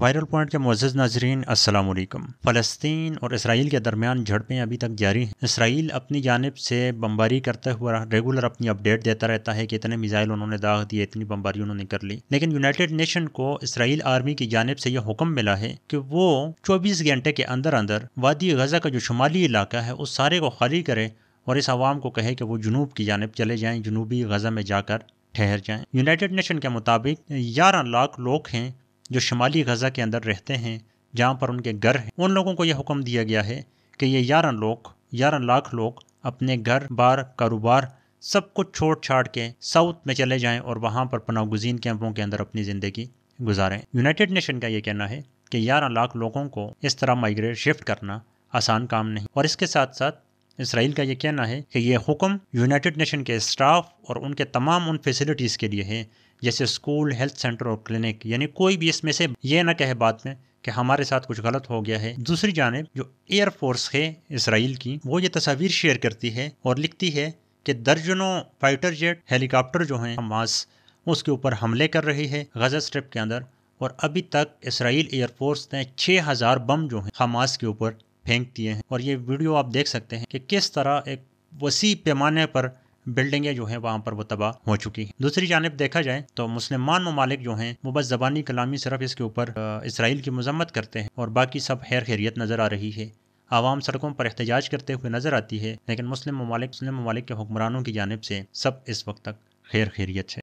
viral point के Moz नाजरीन असलकम फ़लस्तीन और इसराइल के दरमियान झड़पें अभी तक जारी हैं इसराइल अपनी जानब से बमबारी करता हुआ रेगुलर अपनी अपडेट देता रहता है कि इतने मिज़ाइल उन्होंने दाग दिए इतनी बमबारी उन्होंने कर ली लेकिन यूनाइटेड नेशन को इसराइल आर्मी की जानब से यह हुक्म मिला है कि वो चौबीस घंटे के अंदर अंदर वादी गजा का जो शुमाली इलाका है उस सारे को खाली करे और इस आवाम को कहे कि वो जनूब की जानब चले जाएँ जनूबी गजा में जाकर ठहर जाएँ यूनाइटेड नेशन के मुताबिक ग्यारह लाख लोग हैं जो शुमाली गज़ा के अंदर रहते हैं जहाँ पर उनके घर हैं उन लोगों को यह हुक्म दिया गया है कि ये ग्यारह लोग ग्यारह लाख लोग अपने घर बार कारोबार सब कुछ छोड़ छाड़ के साउथ में चले जाएं और वहाँ पर पनाह गुजीन कैंपों के अंदर अपनी ज़िंदगी गुजारें यूनाइटेड नेशन का ये कहना है कि ग्यारह लाख लोगों को इस तरह माइग्रेट शिफ्ट करना आसान काम नहीं और इसके साथ साथ इसराइल का ये कहना है कि यह हुक्म यूनाइटेड नेशन के स्टाफ और उनके तमाम उन फैसिलिटीज़ के लिए है जैसे स्कूल हेल्थ सेंटर और क्लिनिक यानी कोई भी इसमें से ये ना कहे बात में कि हमारे साथ कुछ गलत हो गया है दूसरी जानब जो एयरफोर्स है इसराइल की वो ये तस्वीर शेयर करती है और लिखती है कि दर्जनों फाइटर जेट हेलीकॉप्टर जो हैं हमास उसके ऊपर हमले कर रही है गजा स्ट्रिप के अंदर और अभी तक इसराइल एयरफोर्स ने 6000 बम जो हैं हमास के ऊपर फेंक दिए हैं और ये वीडियो आप देख सकते हैं कि किस तरह एक वसी पैमाने पर बिल्डिंगें जो हैं वहाँ पर वो तबाह हो चुकी हैं दूसरी जानब देखा जाए तो मुसलमान ममालिक जो हैं वो बस जबानी कलामी सिर्फ इसके ऊपर इसराइल की मजम्मत करते हैं और बाकी सब हैर खैरियत नज़र आ रही है आवाम सड़कों पर एहतजाज करते हुए नज़र आती है लेकिन मुस्लिम ममालिक मुस्लिम ममालिक के हुक्मरानों की जानब से सब इस वक्त तक खैर खैरियत है